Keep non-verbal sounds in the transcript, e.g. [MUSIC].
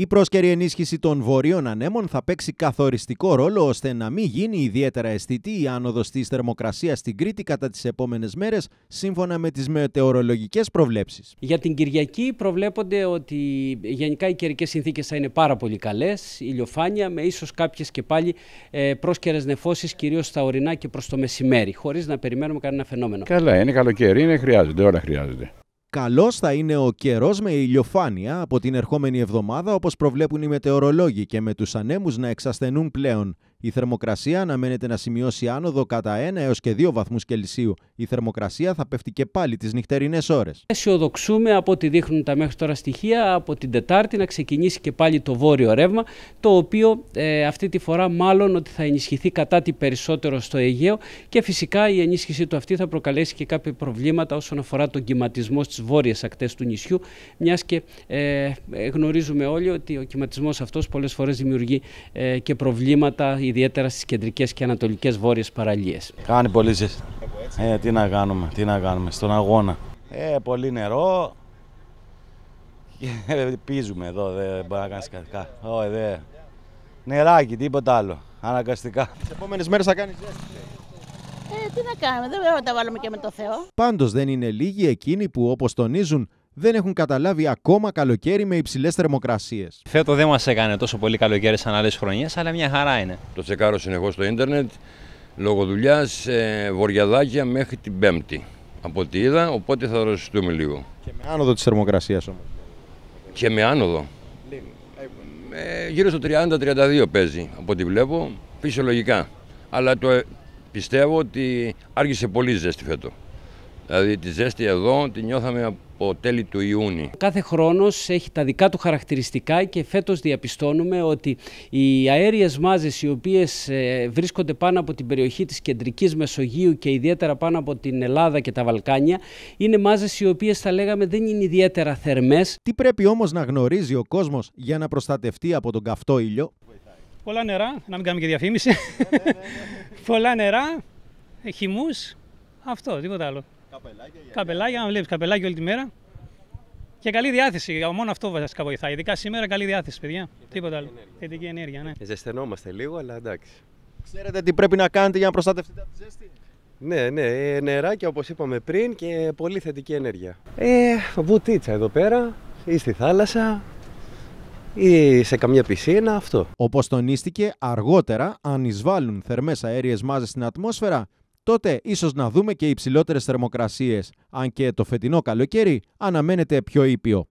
Η πρόσκαιρη ενίσχυση των βορείων ανέμων θα παίξει καθοριστικό ρόλο ώστε να μην γίνει ιδιαίτερα αισθητή η άνοδος της θερμοκρασίας στην Κρήτη κατά τις επόμενες μέρες σύμφωνα με τις μετεωρολογικές προβλέψεις. Για την Κυριακή προβλέπονται ότι γενικά οι καιρικές συνθήκες θα είναι πάρα πολύ καλές, ηλιοφάνεια με ίσως κάποιες και πάλι ε, νεφώσεις κυρίως στα ορεινά και προς το μεσημέρι χωρίς να περιμένουμε κανένα φαινόμενο. Καλά, είναι καλοκαίρι, είναι, χρειάζονται, όλα χρειάζονται. Καλός θα είναι ο καιρός με ηλιοφάνεια από την ερχόμενη εβδομάδα, όπως προβλέπουν οι μετεωρολόγοι, και με τους ανέμους να εξασθενούν πλέον. Η θερμοκρασία αναμένεται να σημειώσει άνοδο κατά 1 έως και 2 βαθμούς Κελσίου. Η θερμοκρασία θα πέφτει και πάλι τις νυχτερινές ώρες. Αισιοδοξούμε από ό,τι δείχνουν τα μέχρι τώρα στοιχεία από την Τετάρτη να ξεκινήσει και πάλι το βόρειο ρεύμα το οποίο ε, αυτή τη φορά μάλλον ότι θα ενισχυθεί κατά τη περισσότερο στο Αιγαίο και φυσικά η ενίσχυση του αυτή θα προκαλέσει και κάποια προβλήματα όσον αφορά τον κυματισμό στις βόρειες ακτές του νησιού μιας και ε, ε γνωρίζουμε όλοι ότι ο κυματισμός αυτός πολλές φορές δημιουργεί ε, και προβλήματα ιδιαίτερα στις κεντρικές και ανατολικές βόρειες παραλίες. Κάνει πολύ ζεστή. Ε, τι να κάνουμε, τι να κάνουμε, στον αγώνα. Ε, πολύ νερό, ε, πίζουμε εδώ, δεν μπορεί να κάνεις κάτι. Νεράκι, τίποτα άλλο. Αναγκαστικά. Τις επόμενες μέρες θα κάνεις. Ε, τι να κάνουμε, δεν θα να τα βάλουμε και με το Θεό. Πάντως δεν είναι λίγοι εκείνοι που όπως τονίζουν δεν έχουν καταλάβει ακόμα καλοκαίρι με υψηλές θερμοκρασίες. Φέτο δεν μας έκανε τόσο πολύ καλοκαίρι σαν άλλες χρονιές, αλλά μια χαρά είναι. Το τσεκάρω συνεχώς στο ίντερνετ λόγω δουλειάς ε, μέχρι την Πέμπτη. Από ό,τι είδα, οπότε θα ρωτήσουμε λίγο. Και με άνοδο της θερμοκρασίας όμως. Και με άνοδο. Ε, γύρω στο 30-32 παίζει από ό,τι βλέπω, φυσιολογικά. Αλλά το, ε, πιστεύω ότι άργησε πολύ ζέστη φέτο. Δηλαδή τη ζέστη εδώ τη νιώθαμε από τέλη του Ιούνιου. Κάθε χρόνος έχει τα δικά του χαρακτηριστικά και φέτος διαπιστώνουμε ότι οι αέριες μάζες οι οποίες ε, βρίσκονται πάνω από την περιοχή της κεντρικής Μεσογείου και ιδιαίτερα πάνω από την Ελλάδα και τα Βαλκάνια είναι μάζες οι οποίες θα λέγαμε δεν είναι ιδιαίτερα θερμές. Τι πρέπει όμως να γνωρίζει ο κόσμος για να προστατευτεί από τον καυτό ήλιο. Πολλά νερά, να μην κάνουμε και διαφήμιση. [LAUGHS] Πολλά νερά, χυμούς, αυτό, τίποτα άλλο. Καπελάκια, καπελάκια να βλέπεις καπελάκια όλη τη μέρα. Και καλή διάθεση. Μόνο αυτό βασικά βοηθάει. Ειδικά σήμερα καλή διάθεση, παιδιά. Τίποτα άλλο. Θετική ενέργεια, ναι. Ζεσθενόμαστε λίγο, αλλά εντάξει. Ξέρετε τι πρέπει να κάνετε για να προστατευτείτε από τη ζέστη. Ναι, ναι, ε, νεράκι όπως είπαμε πριν και πολύ θετική ενέργεια. Ε, βουτίτσα εδώ πέρα ή στη θάλασσα ή σε καμιά πισίνα, αυτό. Όπως τονίστηκε, αργότερα αν εισβάλλουν θερμές αέριες μάζες στην ατμόσφαιρα, τότε ίσως να δούμε και υψηλότερες θερμοκρασίες, αν και το φετινό καλοκαίρι αναμένεται πιο ήπιο.